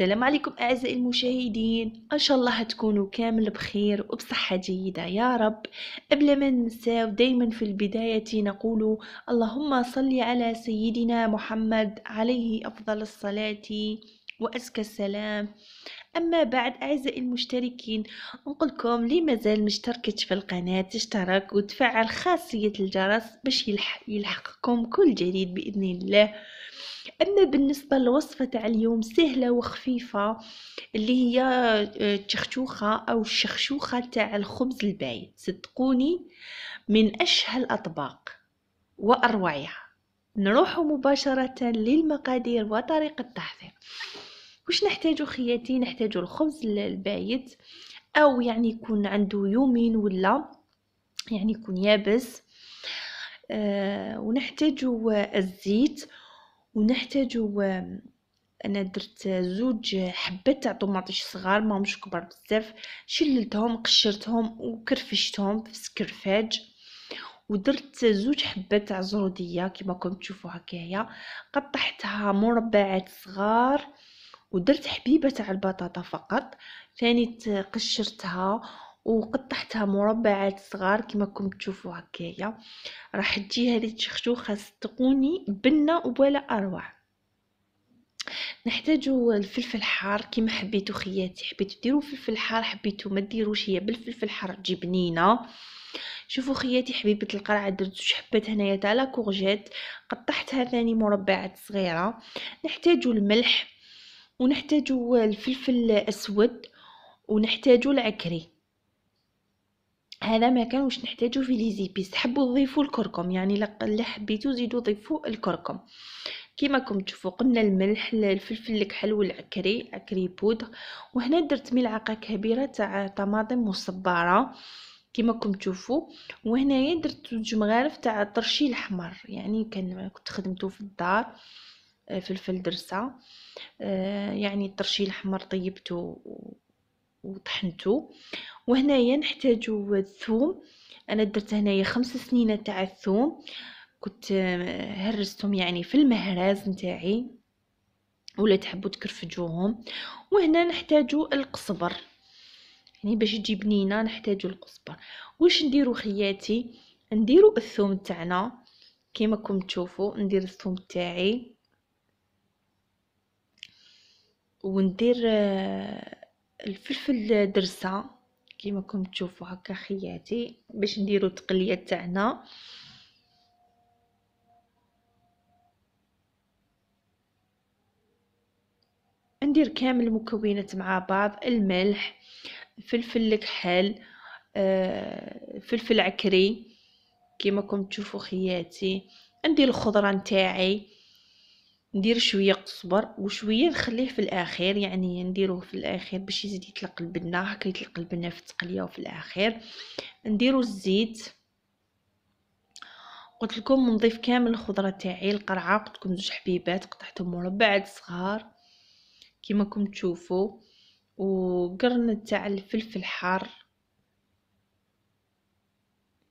السلام عليكم أعزائي المشاهدين إن شاء الله هتكونوا كامل بخير وبصحة جيدة يا رب قبل ما ننساو دايما في البداية نقول اللهم صل على سيدنا محمد عليه أفضل الصلاة وأزكى السلام أما بعد أعزائي المشتركين نقولكم لي مازال مشتركتش في القناة تشترك وتفعل خاصية الجرس باش يلحقكم كل جديد بإذن الله اما بالنسبه للوصفه تاع اليوم سهله وخفيفه اللي هي الشخشوخه آه، او الشخشوخه تاع الخبز البايت صدقوني من اشهى الاطباق واروعها نروح مباشرة للمقادير وطريقة التحضير واش نحتاجو خياتي نحتاجو الخبز البايت او يعني يكون عنده يومين ولا يعني يكون يابس آه ونحتاجو الزيت ونحتاج انا درت زوج حبات تاع طوماطيش صغار ما كبار بزاف شللتهم قشرتهم وكرفشتهم في السكرفاج ودرت زوج حبات تاع زروديه كيما راكم تشوفوا هكايا قطعتها مربعات صغار ودرت حبيبه تاع البطاطا فقط ثاني قشرتها وقطعتها مربعات صغار كما راكم تشوفوا هكايا راح تجي هذه الشخشوخه صدقوني بنه ولا اروع نحتاجوا الفلفل حار كيما حبيتو خياتي حبيتو ديروا فلفل حار حبيتو ما ديروش هي بالفلفل الحار تجي بنينه شوفوا خياتي حبيبه القرعه درت جوج حبات هنايا تاع لا كورجيت قطعتها ثاني مربعات صغيره نحتاجوا الملح ونحتاجوا الفلفل الاسود ونحتاجوا العكري هذا ما كانوش نحتاجو في لي زيبيس تحبوا تضيفوا الكركم يعني اللي حبيتو زيدوا ضيفوا الكركم كيما راكم تشوفوا قلنا الملح الفلفل الكحل والعكري عكري بودر وهنا درت ملعقه كبيره تاع طماطم مصبره كيما راكم تشوفوا وهنايا درت زوج مغارف تاع الطرشي الاحمر يعني كان كنت خدمته في الدار آه، فلفل درسه آه، يعني الطرشي الاحمر طيبته وطحنته وهنايا نحتاجو الثوم انا درت هنايا خمس سنين تاع الثوم كنت آه، هرستهم يعني في المهراز نتاعي ولا تحبوا تكرفجوهم وهنا نحتاجو القزبر يعني باش يجي بنينه نحتاجو القزبر واش نديرو خياتي نديرو الثوم تاعنا كيما راكم تشوفوا ندير الثوم تاعي وندير آه، الفلفل درسه كيما راكم تشوفوا هكا خياتي باش نديروا التقليه تاعنا ندير كامل المكونات مع بعض الملح الفلفل الكحل آه، فلفل عكري كيما راكم تشوفوا خياتي ندير الخضره نتاعي ندير شويه قصبر وشويه نخليه في الاخير يعني نديروه في الاخير باش يزيد يطلق البنه هكا يطلق البنه في التقليه وفي الاخير نديرو الزيت قلت لكم نضيف كامل الخضره تاعي القرعه قلت لكم زوج حبيبات قطعتهم مربعات صغار كيما كنتم تشوفوا وقرن تاع الفلفل الحار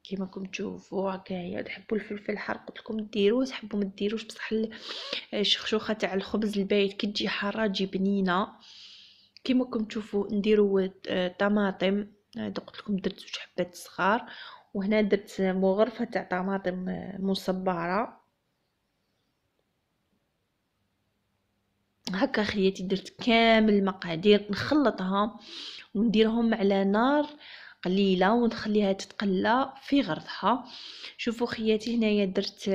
كما راكم تشوفوا هكايا تحبوا الفلفل الحار قلت لكم ديروه تحبوا ما ديروش بصح الشخشوخه تاع الخبز البايت كتجي حاره تجي بنينه كما راكم تشوفوا نديروا طماطم قلت لكم درت جوج حبات صغار وهنا درت مغرفه تاع طماطم مصبره هكا خياتي درت كامل المقادير نخلطها ونديرهم على نار قليله ونخليها تتقلى في غرضها شوفوا خياتي هنايا درت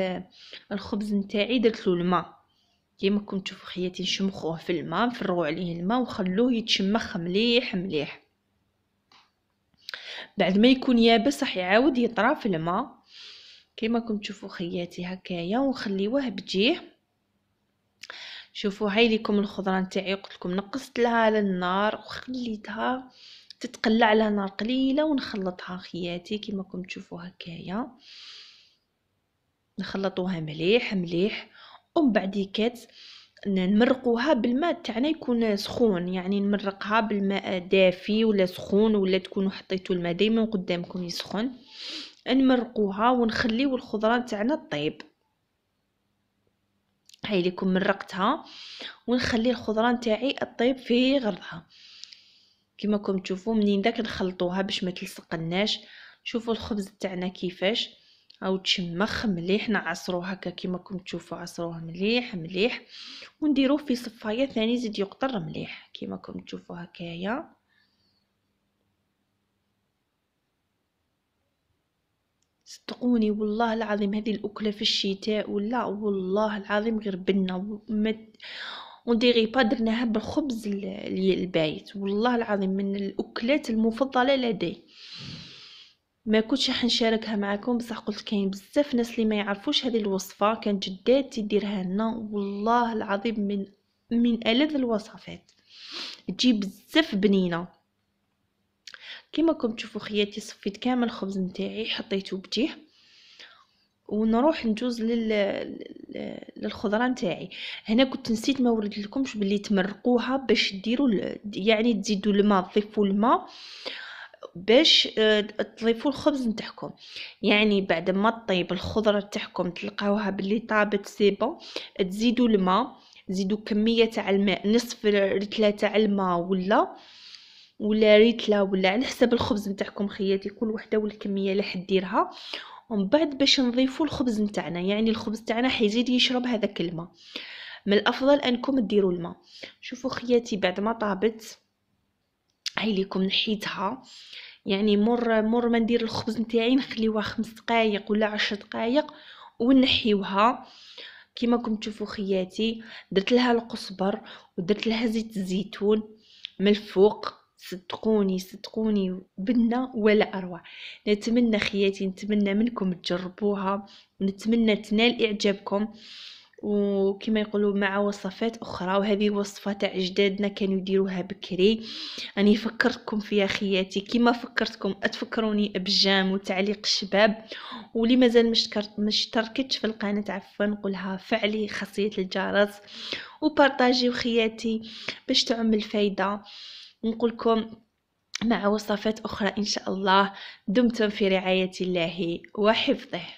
الخبز نتاعي درت له الماء كيما راكم تشوفوا خياتي نشمخوه في الماء نفرغوا عليه الماء وخلوه يتشمخ مليح مليح بعد ما يكون يابس راح يعاود يطرى في الماء كيما راكم تشوفوا خياتي هكايا ونخليوه بجيه شوفوا هاي لكم الخضره نتاعي قلت لكم نقصت لها على النار وخليتها تتقلى على نار قليله ونخلطها خياتي كما راكم تشوفوا هكايا نخلطوها مليح مليح ومن بعد نمرقوها بالماء تاعنا يكون سخون يعني نمرقها بالماء دافي ولا سخون ولا تكونوا حطيتوا الماء دائما قدامكم يسخن نمرقوها ونخليو الخضره تاعنا طيب هاي لكم مرقتها ونخلي الخضره تاعي الطيب في غرضها كما راكم تشوفوا منين داك نخلطوها باش ما تلصقناش شوفوا الخبز تاعنا كيفاش او تشمخ مليح نعصروه هكا كما راكم تشوفوا عصروه مليح مليح ونديروه في صفايه ثاني يزيد يقطر مليح كما راكم تشوفوا هكايا صدقوني والله العظيم هذه الاكله في الشتاء ولا والله العظيم غير بنه ونديري با درناها بالخبز البايت والله العظيم من الاكلات المفضله لدي ما كنتش حنشاركها معكم بصح قلت كاين بزاف ناس اللي ما يعرفوش هذه الوصفه كانت جداتي ديرها لنا والله العظيم من من الذ الوصفات تجي بزاف بنينه كما راكم تشوفوا خياتي صفيت كامل الخبز نتاعي حطيته بجيه ونروح نجوز لل... للخضره نتاعي هنا كنت نسيت ما ورد لكمش باللي تمرقوها باش ديروا يعني تزيدوا الماء تضيفوا الماء باش آه، تضيفوا الخبز نتاعكم يعني بعد ما تطيب الخضره نتاعكم تلقاوها باللي طابت سيبه تزيدوا الماء تزيدوا كميه تاع الماء نصف رتله تاع الماء ولا ولا ريتلا ولا على حسب الخبز نتاعكم خياتي كل وحده والكميه اللي حديرها ومن بعد باش نضيفو الخبز نتاعنا يعني الخبز نتاعنا حيزيد يشرب هذاك الماء من الافضل انكم ديروا الماء شوفوا خياتي بعد ما طابت عيليكم نحيتها يعني مر مر ما ندير الخبز نتاعي نخليوها خمس دقائق ولا عشر دقائق ونحيوها كيما راكم تشوفوا خياتي درت لها القصبر ودرت لها زيت الزيتون من الفوق صدقوني صدقوني بنا ولا اروع نتمنى خياتي نتمنى منكم تجربوها ونتمنى تنال اعجابكم وكما يقولوا مع وصفات اخرى وهذه وصفه تاع اجدادنا كانوا يديروها بكري راني فكرتكم فيها خياتي كما فكرتكم تفكروني بجام وتعليق الشباب واللي مازال ما اشتركتش في القناه عفوا نقولها فعلي خاصيه الجرس وبارطاجيو خياتي باش تعم الفايده ونقولكم مع وصفات أخرى إن شاء الله دمتم في رعاية الله وحفظه